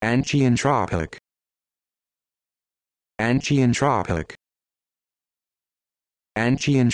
Anchean Tropic Anchean Tropic Anchean